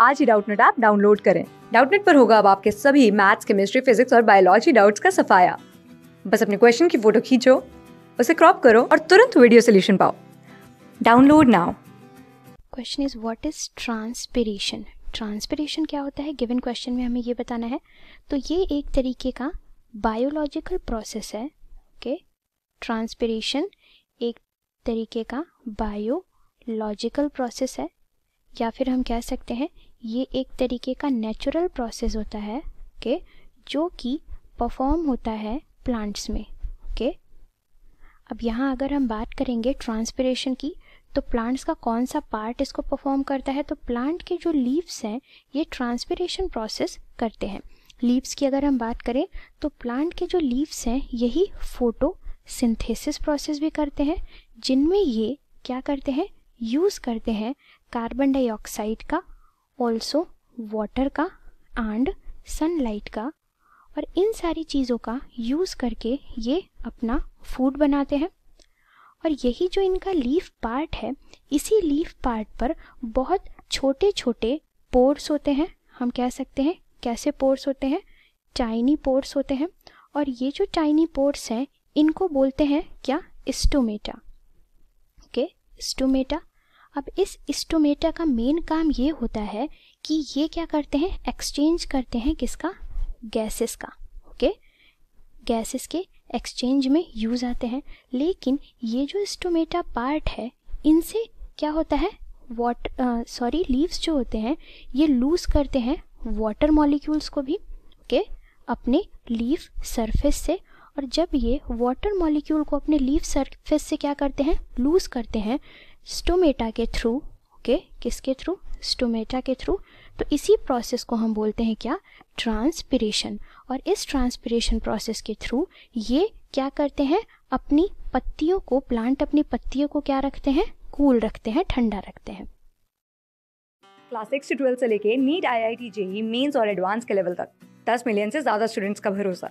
आज ही Doubtnut app download करें डाउटनेट पर होगा अब आपके सभी मैथ्स केमिस्ट्री फिजिक्स और बायोलॉजी डाउट्स का सफाया बस अपने क्वेश्चन की फोटो खींचो उसे क्रॉप करो और तुरंत वीडियो सोल्यूशन पाओ download now question is what is transpiration transpiration क्या होता है गिवन क्वेश्चन में हमें ये बताना है तो ये एक तरीके का बायोलॉजिकल प्रोसेस है ओके okay? ट्रांसपिरेशन एक तरीके का बायोलॉजिकल प्रोसेस है या फिर हम कह सकते हैं ये एक तरीके का नेचुरल प्रोसेस होता है ओके okay, जो कि परफॉर्म होता है प्लांट्स में ओके okay? अब यहाँ अगर हम बात करेंगे ट्रांसपरेशन की तो प्लांट्स का कौन सा पार्ट इसको परफॉर्म करता है तो प्लांट के जो लीव्स हैं ये ट्रांसपरेशन प्रोसेस करते हैं लीव्स की अगर हम बात करें तो प्लांट के जो लीव्स हैं यही फोटो सिंथेसिस प्रोसेस भी करते हैं जिनमें ये क्या करते हैं यूज़ करते हैं कार्बन डाइऑक्साइड का ऑल्सो वाटर का एंड सनलाइट का और इन सारी चीज़ों का यूज़ करके ये अपना फूड बनाते हैं और यही जो इनका लीफ पार्ट है इसी लीफ पार्ट पर बहुत छोटे छोटे पोर्स होते हैं हम कह सकते हैं कैसे पोर्स होते हैं टाइनी पोर्स होते हैं और ये जो टाइनी पोर्स हैं इनको बोलते हैं क्या स्टोमेटा ओके स्टोमेटा अब इस इस्टोमेटा का मेन काम ये होता है कि ये क्या करते हैं एक्सचेंज करते हैं किसका गैसेस का ओके गैसेस के एक्सचेंज में यूज़ आते हैं लेकिन ये जो इस्टोमेटा पार्ट है इनसे क्या होता है वाट सॉरी लीव्स जो होते हैं ये लूज करते हैं वाटर मॉलिक्यूल्स को भी ओके okay? अपने लीव सरफेस से और जब ये वाटर मॉलिक्यूल को अपने लीव सरफेस से क्या करते हैं लूज करते हैं स्टोमेटा के थ्रू ओके किसके थ्रू स्टोमेटा के थ्रू तो इसी प्रोसेस को हम बोलते हैं क्या ट्रांसपिरेशन और इस ट्रांसपिरेशन प्रोसेस के थ्रू ये क्या करते हैं अपनी पत्तियों को प्लांट अपनी पत्तियों को क्या रखते हैं कूल रखते हैं ठंडा रखते हैं क्लास सिक्स से ट्वेल्थ से लेके NEET I I T JEE mains और एडवांस के लेवल तक दस मिलियन से ज़्यादा स्टूडेंट्स का भरोसा